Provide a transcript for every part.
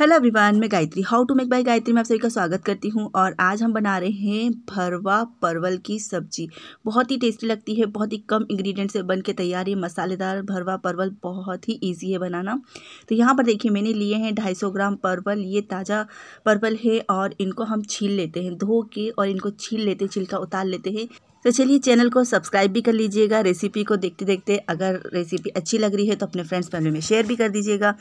hello Abhiman मैं Gayatri how to make by Gayatri मैं आप सभी का स्वागत करती हूँ और आज हम बना रहे हैं भरवा परवल की सब्जी बहुत ही टेस्टी लगती है बहुत ही कम इंग्रेडिएंट से बन के तैयार है मसालेदार भरवा परवल बहुत ही इजी है बनाना तो यहाँ पर देखिए मैंने लिए हैं 250 ग्राम परवल ये ताज़ा परवल है और इनको हम छील लेते हैं धो के और इनको छील लेते छिलका उतार लेते हैं तो चलिए चैनल को सब्सक्राइब भी कर लीजिएगा रेसिपी को देखते देखते अगर रेसिपी अच्छी लग रही है तो अपने फ्रेंड्स फैमिली में शेयर भी कर दीजिएगा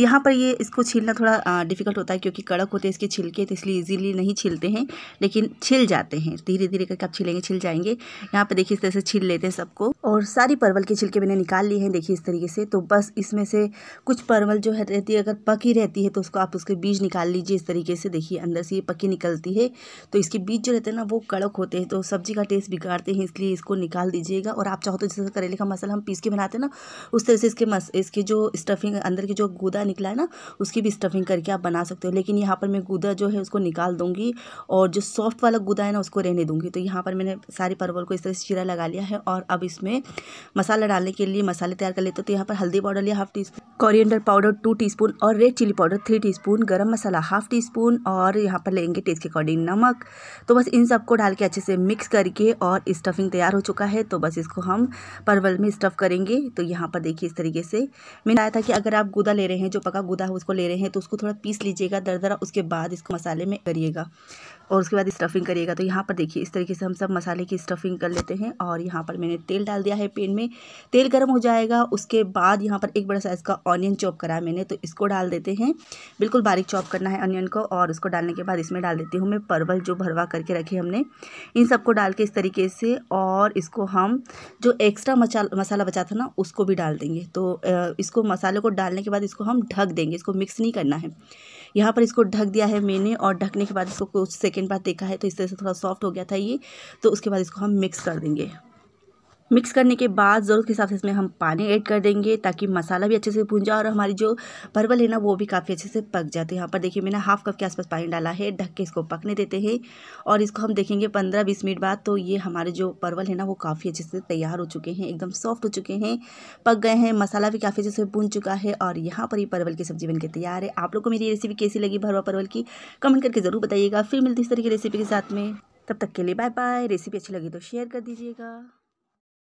यहाँ पर ये इसको छीलना थोड़ा डिफ़िकल्ट होता है क्योंकि कड़क होते हैं इसके छिलके तो इसलिए ईजिली नहीं छिलते हैं लेकिन छिल जाते हैं धीरे धीरे करके आप छिलेंगे छिल जाएंगे यहाँ पर देखिए इस तरह से छील लेते हैं सबको और सारी परवल के छिलके मैंने निकाल लिए हैं देखिए इस तरीके से तो बस इसमें से कुछ परवल जो है रहती है अगर पकी रहती है तो उसको आप उसके बीज निकाल लीजिए इस तरीके से देखिए अंदर से ये पकी निकलती है तो इसके बीज जो रहते हैं ना वो कड़क होते हैं तो सब्जी का टेस्ट बिगड़ बिगाड़ते हैं इसलिए इसको निकाल दीजिएगा और आप चाहो तो जैसे करेले का मसाला हम पीस के बनाते हैं ना उस तरह से इसके मस इसके जो स्टफिंग अंदर की जो गूदा निकला है ना उसकी भी स्टफिंग करके आप बना सकते हो लेकिन यहाँ पर मैं गूदा जो है उसको निकाल दूँगी और जो सॉफ्ट वाला गूदा है ना उसको रहने दूँगी तो यहाँ पर मैंने सारे परवल को इस तरह से चीरा लगा लिया है और अब इसमें मसाला डालने के लिए मसाले तैयार कर लेते तो यहाँ पर हल्दी पाउडर लिया half teaspoon coriander powder two spoon और red chilli powder three spoon गर्म मसाला हाफ टी स्पून और यहाँ पर लेंगे टेस्ट के अकॉर्डिंग नमक तो बस इन सबको डाल के अच्छे से मिक्स करके और और स्टफिंग तैयार हो चुका है तो बस इसको हम परवल में स्टफ़ करेंगे तो यहाँ पर देखिए इस तरीके से मैंने आया था कि अगर आप गुदा ले रहे हैं जो पका गुदा है उसको ले रहे हैं तो उसको थोड़ा पीस लीजिएगा दर उसके बाद इसको मसाले में करिएगा और उसके बाद स्टफ़िंग करिएगा तो यहाँ पर देखिए इस तरीके से हम सब मसाले की स्टफ़िंग कर लेते हैं और यहाँ पर मैंने तेल डाल दिया है पेन में तेल गर्म हो जाएगा उसके बाद यहाँ पर एक बड़ा साइज़ का ऑनियन चॉप करा है मैंने तो इसको डाल देते हैं बिल्कुल बारीक चॉप करना है ऑनियन को और उसको डालने के बाद इसमें डाल देती हूँ मैं परवल जो भरवा करके रखे हमने इन सबको डाल के इस तरीके से और इसको हम जो एक्स्ट्रा मसाला बचा था ना उसको भी डाल देंगे तो इसको मसाले को डालने के बाद इसको हम ढक देंगे इसको मिक्स नहीं करना है यहाँ पर इसको ढक दिया है मैंने और ढकने के बाद इसको कुछ सेकेंड बाद देखा है तो इस तरह से थोड़ा सॉफ्ट हो गया था ये तो उसके बाद इसको हम मिक्स कर देंगे मिक्स करने के बाद ज़रूरत के हिसाब से इसमें हम पानी ऐड कर देंगे ताकि मसाला भी अच्छे से भून जाए और हमारी जो परवल है ना वो भी काफ़ी अच्छे से पक जाती है यहाँ पर देखिए मैंने हाफ कप के आसपास पानी डाला है ढक के इसको पकने देते हैं और इसको हम देखेंगे पंद्रह बीस मिनट बाद तो ये हमारे जो परवल है ना वो काफ़ी अच्छे से तैयार हो चुके हैं एकदम सॉफ्ट हो चुके हैं पक गए हैं मसाला भी काफ़ी अच्छे से भून चुका है और यहाँ पर ही परवल की सब्ज़ी बनकर तैयार है आप लोग को मेरी रेसिपी कैसी लगी भरवा परवल की कमेंट करके ज़रूर बताइएगा फिर मिलती इस तरह की रेसिपी के साथ में तब तक के लिए बाय बाय रेसिपी अच्छी लगी तो शेयर कर दीजिएगा